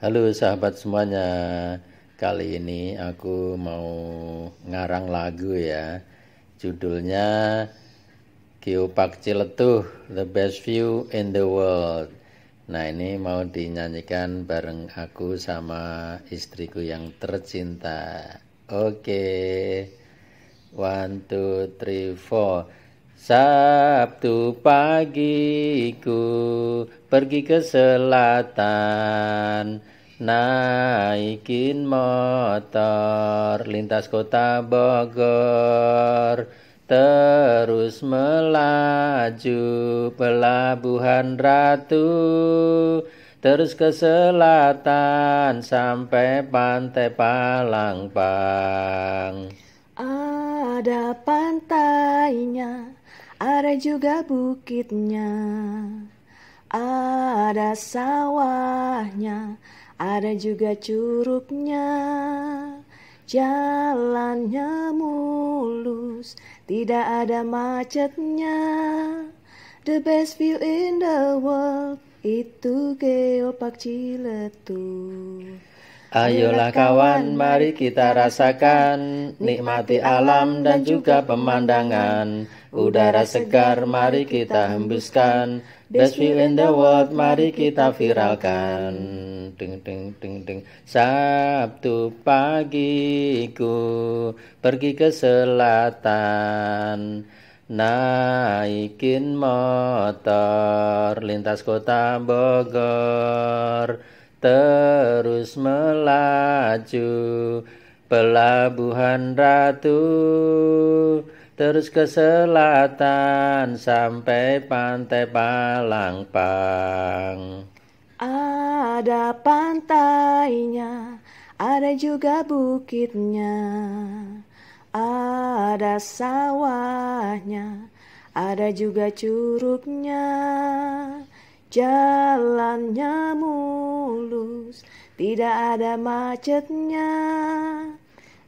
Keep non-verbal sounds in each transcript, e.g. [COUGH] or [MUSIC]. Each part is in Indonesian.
Halo sahabat semuanya, kali ini aku mau ngarang lagu ya. Judulnya Geopark Ciletuh, The Best View in the World. Nah ini mau dinyanyikan bareng aku sama istriku yang tercinta. Oke, okay. one, two, three, four. Sabtu pagiku pergi ke selatan Naikin motor lintas kota Bogor Terus melaju pelabuhan Ratu Terus ke selatan sampai pantai Palangpang ada pantainya, ada juga bukitnya, ada sawahnya, ada juga curugnya. Jalannya mulus, tidak ada macetnya. The best view in the world, itu Geopark Ciletuh. Ayolah kawan, mari kita rasakan Nikmati alam dan juga pemandangan Udara segar, mari kita hembuskan Best view in the world, mari kita viralkan Ding, ding, ding, ding. Sabtu pagiku Pergi ke selatan Naikin motor Lintas kota Bogor terus melaju pelabuhan ratu terus ke selatan sampai pantai Palangpang ada pantainya ada juga bukitnya ada sawahnya ada juga curugnya jalannya mulu bagus Tidak ada macetnya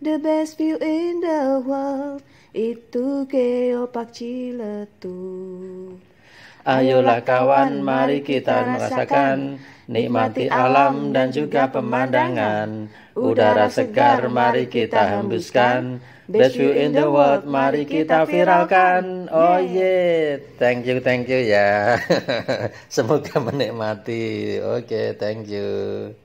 The best view in the world Itu Geopark Ciletu Ayolah kawan mari kita merasakan Nikmati alam dan juga pemandangan Udara segar mari kita hembuskan Best view in the world, mari kita viralkan. Oh yeah, thank you, thank you ya. [LAUGHS] Semoga menikmati. Oke, okay, thank you.